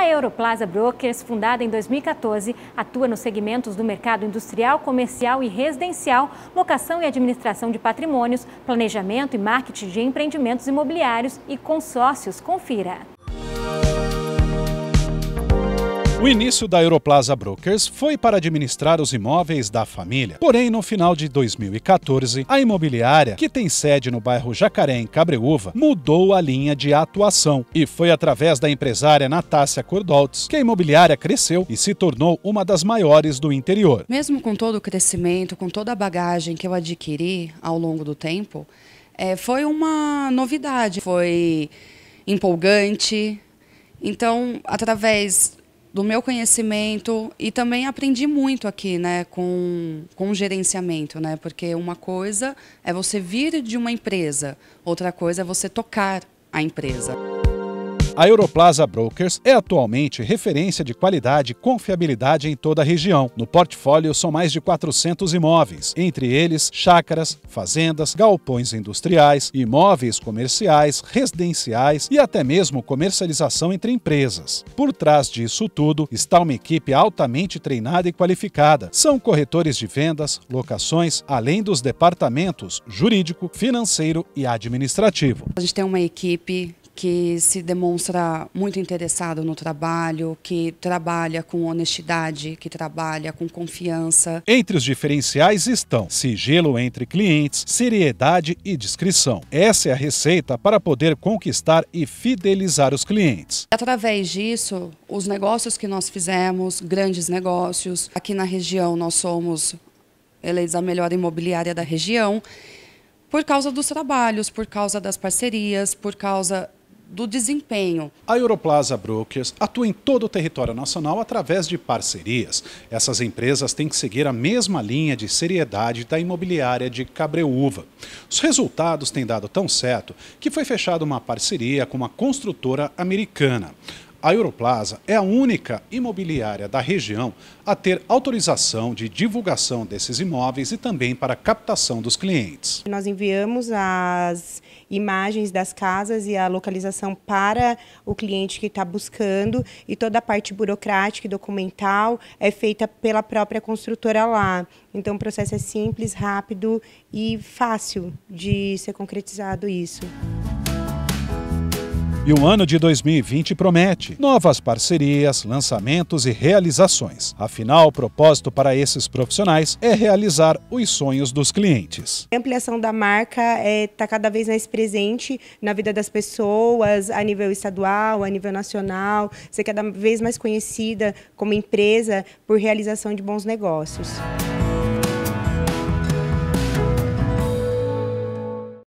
A Europlaza Brokers, fundada em 2014, atua nos segmentos do mercado industrial, comercial e residencial, locação e administração de patrimônios, planejamento e marketing de empreendimentos imobiliários e consórcios. Confira. O início da Europlaza Brokers foi para administrar os imóveis da família. Porém, no final de 2014, a imobiliária, que tem sede no bairro Jacaré, em Cabreúva, mudou a linha de atuação. E foi através da empresária Natácia Cordoltz que a imobiliária cresceu e se tornou uma das maiores do interior. Mesmo com todo o crescimento, com toda a bagagem que eu adquiri ao longo do tempo, é, foi uma novidade, foi empolgante. Então, através do meu conhecimento e também aprendi muito aqui, né, com, com gerenciamento, né, porque uma coisa é você vir de uma empresa, outra coisa é você tocar a empresa. A Europlaza Brokers é atualmente referência de qualidade e confiabilidade em toda a região. No portfólio são mais de 400 imóveis, entre eles chácaras, fazendas, galpões industriais, imóveis comerciais, residenciais e até mesmo comercialização entre empresas. Por trás disso tudo está uma equipe altamente treinada e qualificada. São corretores de vendas, locações, além dos departamentos jurídico, financeiro e administrativo. A gente tem uma equipe que se demonstra muito interessado no trabalho, que trabalha com honestidade, que trabalha com confiança. Entre os diferenciais estão sigilo entre clientes, seriedade e discrição. Essa é a receita para poder conquistar e fidelizar os clientes. Através disso, os negócios que nós fizemos, grandes negócios, aqui na região nós somos eleitos a melhor imobiliária da região, por causa dos trabalhos, por causa das parcerias, por causa do desempenho. A Europlaza Brokers atua em todo o território nacional através de parcerias. Essas empresas têm que seguir a mesma linha de seriedade da imobiliária de Cabreúva. Os resultados têm dado tão certo que foi fechada uma parceria com uma construtora americana. A Europlaza é a única imobiliária da região a ter autorização de divulgação desses imóveis e também para captação dos clientes. Nós enviamos as imagens das casas e a localização para o cliente que está buscando e toda a parte burocrática e documental é feita pela própria construtora lá. Então o processo é simples, rápido e fácil de ser concretizado isso. E o ano de 2020 promete novas parcerias, lançamentos e realizações. Afinal, o propósito para esses profissionais é realizar os sonhos dos clientes. A ampliação da marca está é, tá cada vez mais presente na vida das pessoas, a nível estadual, a nível nacional, ser cada vez mais conhecida como empresa por realização de bons negócios.